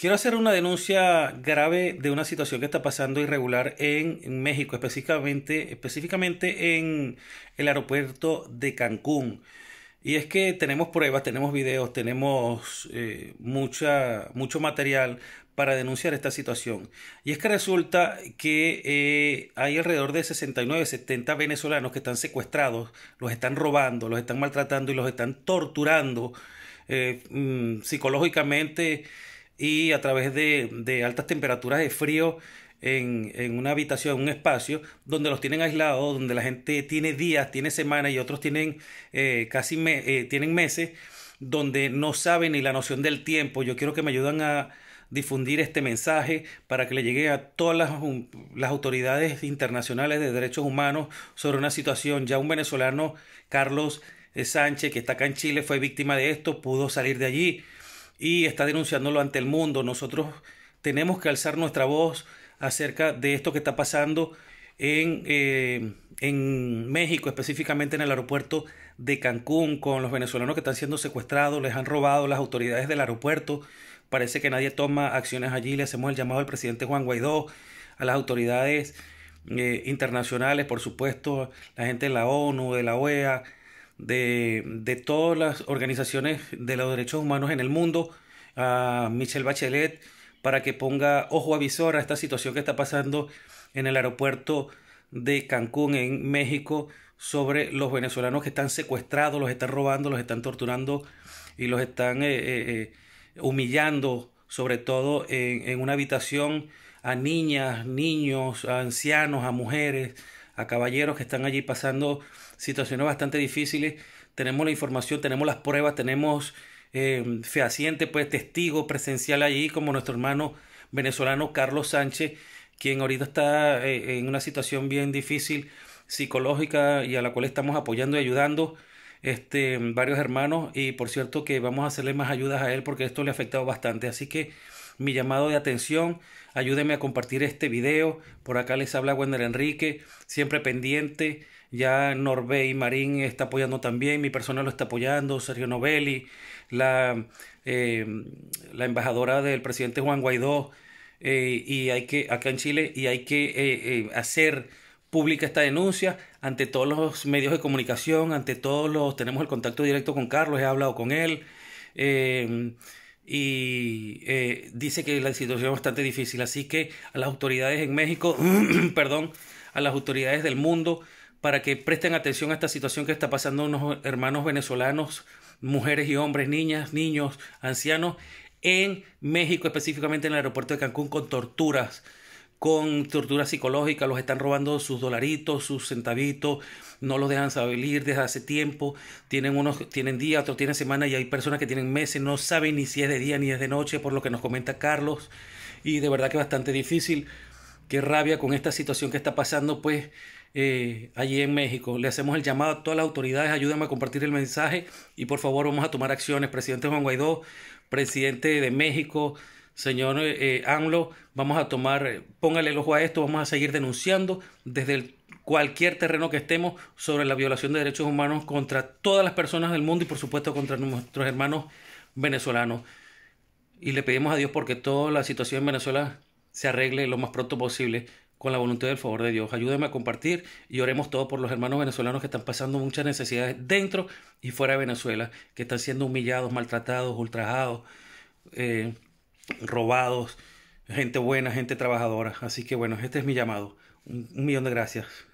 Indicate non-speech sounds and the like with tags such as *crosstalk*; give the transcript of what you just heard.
Quiero hacer una denuncia grave de una situación que está pasando irregular en México, específicamente, específicamente en el aeropuerto de Cancún. Y es que tenemos pruebas, tenemos videos, tenemos eh, mucha, mucho material para denunciar esta situación. Y es que resulta que eh, hay alrededor de 69, 70 venezolanos que están secuestrados, los están robando, los están maltratando y los están torturando eh, mm, psicológicamente y a través de, de altas temperaturas de frío en, en, una habitación, un espacio, donde los tienen aislados, donde la gente tiene días, tiene semanas y otros tienen eh, casi eh, tienen meses, donde no saben ni la noción del tiempo. Yo quiero que me ayudan a difundir este mensaje para que le llegue a todas las, las autoridades internacionales de derechos humanos sobre una situación. Ya un venezolano, Carlos eh, Sánchez, que está acá en Chile, fue víctima de esto, pudo salir de allí y está denunciándolo ante el mundo. Nosotros tenemos que alzar nuestra voz acerca de esto que está pasando en, eh, en México, específicamente en el aeropuerto de Cancún, con los venezolanos que están siendo secuestrados, les han robado las autoridades del aeropuerto. Parece que nadie toma acciones allí. Le hacemos el llamado al presidente Juan Guaidó, a las autoridades eh, internacionales, por supuesto, la gente de la ONU, de la OEA, de, de todas las organizaciones de los derechos humanos en el mundo, a Michelle Bachelet, para que ponga ojo visor a esta situación que está pasando en el aeropuerto de Cancún, en México, sobre los venezolanos que están secuestrados, los están robando, los están torturando y los están eh, eh, eh, humillando, sobre todo en una habitación a niñas, niños, a ancianos, a mujeres, caballeros que están allí pasando situaciones bastante difíciles. Tenemos la información, tenemos las pruebas, tenemos eh, fehaciente, pues testigo presencial allí, como nuestro hermano venezolano Carlos Sánchez, quien ahorita está eh, en una situación bien difícil psicológica y a la cual estamos apoyando y ayudando este, varios hermanos y por cierto que vamos a hacerle más ayudas a él porque esto le ha afectado bastante. Así que mi llamado de atención. Ayúdenme a compartir este video. Por acá les habla Wender Enrique, siempre pendiente. Ya Norbey Marín está apoyando también, mi persona lo está apoyando, Sergio Novelli, la, eh, la embajadora del presidente Juan Guaidó, eh, y hay que, acá en Chile, y hay que eh, hacer pública esta denuncia ante todos los medios de comunicación, ante todos los, tenemos el contacto directo con Carlos, he hablado con él y eh, dice que la situación es bastante difícil. Así que a las autoridades en México, *clears throat* perdón, a las autoridades del mundo, para que presten atención a esta situación que está pasando unos hermanos venezolanos, mujeres y hombres, niñas, niños, ancianos, en México, específicamente en el aeropuerto de Cancún, con torturas con tortura psicológica, los están robando sus dolaritos, sus centavitos, no los dejan salir desde hace tiempo, tienen unos tienen días, otros tienen semanas y hay personas que tienen meses, no saben ni si es de día ni es de noche, por lo que nos comenta Carlos, y de verdad que es bastante difícil, qué rabia con esta situación que está pasando pues eh, allí en México. Le hacemos el llamado a todas las autoridades, ayúdame a compartir el mensaje y por favor vamos a tomar acciones. Presidente Juan Guaidó, presidente de México, señor eh, eh, AMLO, vamos a tomar, eh, póngale el ojo a esto, vamos a seguir denunciando desde cualquier terreno que estemos sobre la violación de derechos humanos contra todas las personas del mundo y por supuesto contra nuestros hermanos venezolanos. Y le pedimos a Dios porque toda la situación en Venezuela se arregle lo más pronto posible con la voluntad del favor de Dios. Ayúdeme a compartir y oremos todos por los hermanos venezolanos que están pasando muchas necesidades dentro y fuera de Venezuela, que están siendo humillados, maltratados, ultrajados robados, gente buena, gente trabajadora. Así que bueno, este es mi llamado. Un, millón de gracias.